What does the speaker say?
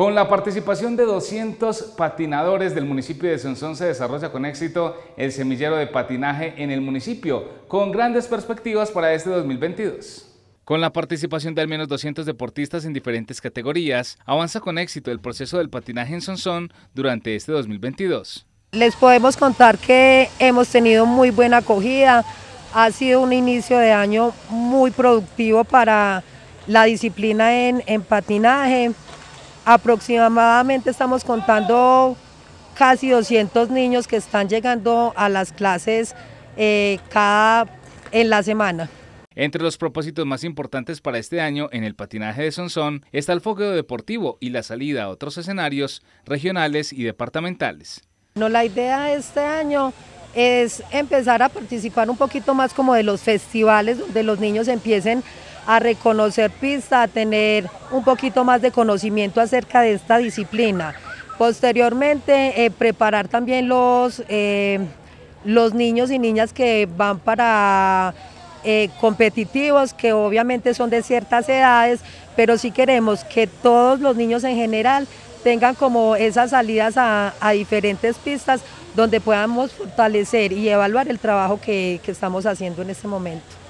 Con la participación de 200 patinadores del municipio de Sonsón se desarrolla con éxito el semillero de patinaje en el municipio, con grandes perspectivas para este 2022. Con la participación de al menos 200 deportistas en diferentes categorías, avanza con éxito el proceso del patinaje en Sonsón durante este 2022. Les podemos contar que hemos tenido muy buena acogida, ha sido un inicio de año muy productivo para la disciplina en, en patinaje. Aproximadamente estamos contando casi 200 niños que están llegando a las clases eh, cada en la semana. Entre los propósitos más importantes para este año en el patinaje de Sonsón está el fogueo deportivo y la salida a otros escenarios regionales y departamentales. No, la idea de este año es empezar a participar un poquito más como de los festivales donde los niños empiecen a reconocer pista, a tener un poquito más de conocimiento acerca de esta disciplina. Posteriormente, eh, preparar también los, eh, los niños y niñas que van para eh, competitivos, que obviamente son de ciertas edades, pero sí queremos que todos los niños en general tengan como esas salidas a, diferentes pistas donde podamos fortalecer y evaluar el trabajo que estamos haciendo en este momento.